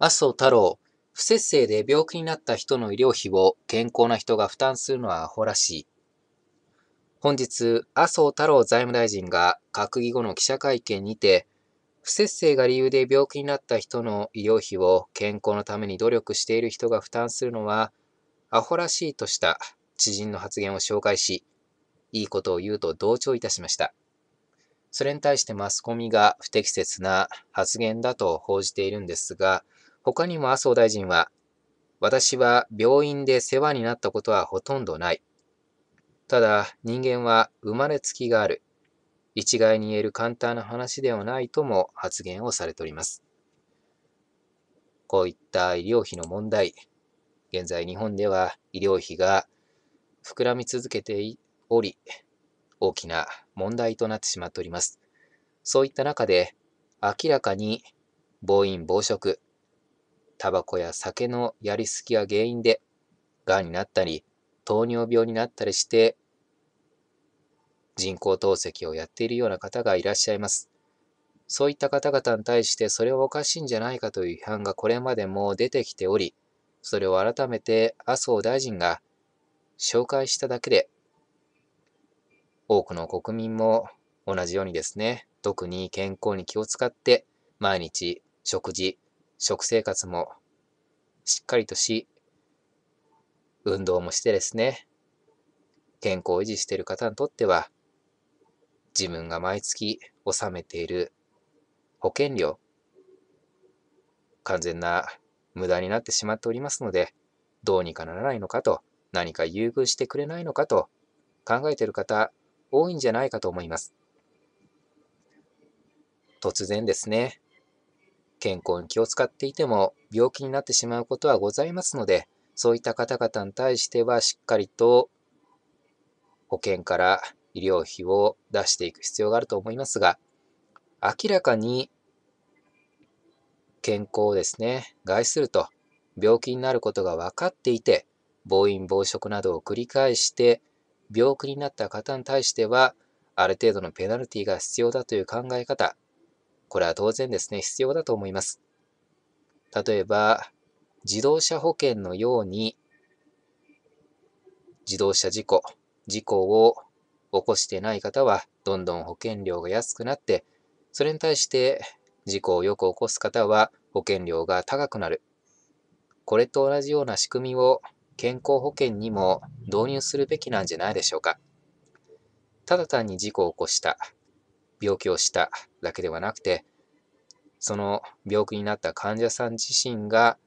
麻生太郎、不節制で病気になった人の医療費を健康な人が負担するのはアホらしい。本日、麻生太郎財務大臣が閣議後の記者会見にて、不節制が理由で病気になった人の医療費を健康のために努力している人が負担するのはアホらしいとした知人の発言を紹介し、いいことを言うと同調いたしました。それに対してマスコミが不適切な発言だと報じているんですが、他にも麻生大臣は、私は病院で世話になったことはほとんどない。ただ、人間は生まれつきがある。一概に言える簡単な話ではないとも発言をされております。こういった医療費の問題、現在日本では医療費が膨らみ続けており、大きな問題となってしまっております。そういった中で、明らかに暴飲暴食、タバコや酒のやりすぎが原因で、がんになったり、糖尿病になったりして、人工透析をやっているような方がいらっしゃいます。そういった方々に対してそれはおかしいんじゃないかという批判がこれまでも出てきており、それを改めて麻生大臣が紹介しただけで、多くの国民も同じようにですね、特に健康に気を使って毎日食事、食生活もしっかりとし、運動もしてですね、健康を維持している方にとっては、自分が毎月納めている保険料、完全な無駄になってしまっておりますので、どうにかならないのかと、何か優遇してくれないのかと考えている方、多いんじゃないかと思います。突然ですね、健康に気を使っていても病気になってしまうことはございますので、そういった方々に対してはしっかりと保険から医療費を出していく必要があると思いますが、明らかに健康をですね、害すると病気になることが分かっていて、暴飲暴食などを繰り返して病気になった方に対してはある程度のペナルティが必要だという考え方これは当然ですね、必要だと思います。例えば、自動車保険のように、自動車事故、事故を起こしてない方は、どんどん保険料が安くなって、それに対して事故をよく起こす方は保険料が高くなる。これと同じような仕組みを健康保険にも導入するべきなんじゃないでしょうか。ただ単に事故を起こした。病気をしただけではなくて、その病気になった患者さん自身が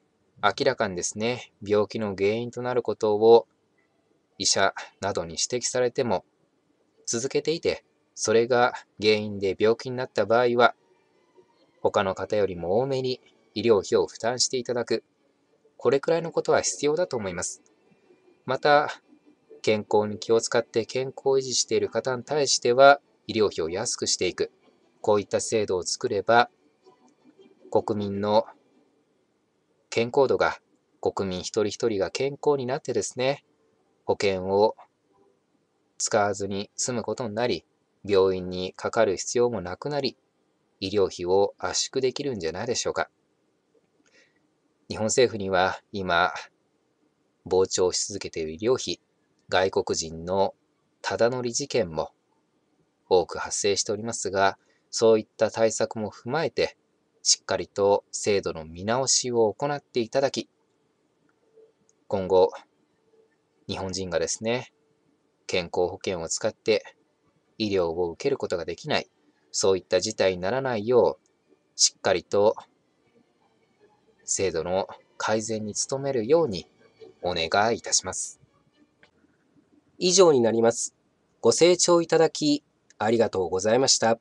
明らかにですね、病気の原因となることを医者などに指摘されても続けていて、それが原因で病気になった場合は、他の方よりも多めに医療費を負担していただく、これくらいのことは必要だと思います。また、健康に気を使って健康を維持している方に対しては、医療費を安くしていく。こういった制度を作れば、国民の健康度が、国民一人一人が健康になってですね、保険を使わずに済むことになり、病院にかかる必要もなくなり、医療費を圧縮できるんじゃないでしょうか。日本政府には今、膨張し続けている医療費、外国人のただ乗り事件も多く発生しておりますが、そういった対策も踏まえて、しっかりと制度の見直しを行っていただき、今後、日本人がですね、健康保険を使って医療を受けることができない、そういった事態にならないよう、しっかりと制度の改善に努めるようにお願いいたします。以上になります。ご清聴いただきありがとうございました。